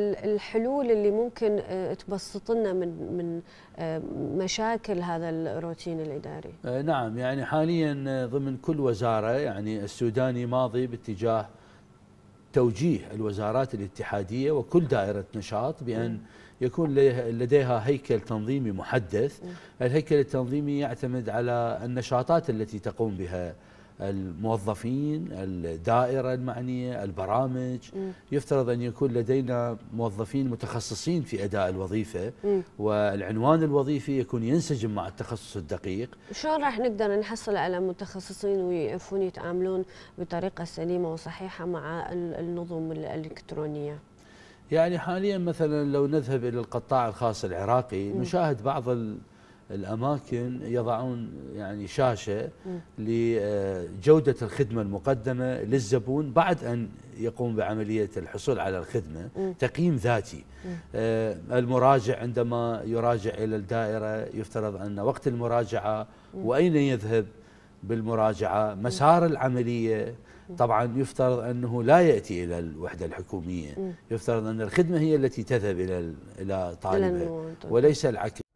الحلول اللي ممكن آه، تبسط لنا من من آه، مشاكل هذا الروتين الاداري. آه، نعم يعني حاليا ضمن كل وزاره يعني السوداني ماضي باتجاه توجيه الوزارات الاتحاديه وكل دائره نشاط بان يكون لديها هيكل تنظيمي محدث، الهيكل التنظيمي يعتمد على النشاطات التي تقوم بها الموظفين الدائرة المعنية البرامج م. يفترض أن يكون لدينا موظفين متخصصين في أداء الوظيفة م. والعنوان الوظيفي يكون ينسجم مع التخصص الدقيق شلون راح نقدر نحصل على متخصصين ويعرفون يتعاملون بطريقة سليمة وصحيحة مع النظم الإلكترونية يعني حاليا مثلا لو نذهب إلى القطاع الخاص العراقي م. نشاهد بعض الأماكن يضعون يعني شاشة لجودة الخدمة المقدمة للزبون بعد أن يقوم بعملية الحصول على الخدمة تقييم ذاتي آه، المراجع عندما يراجع إلى الدائرة يفترض أن وقت المراجعة وأين يذهب بالمراجعة مسار العملية طبعا يفترض أنه لا يأتي إلى الوحدة الحكومية يفترض أن الخدمة هي التي تذهب إلى إلى طالبه وليس العكس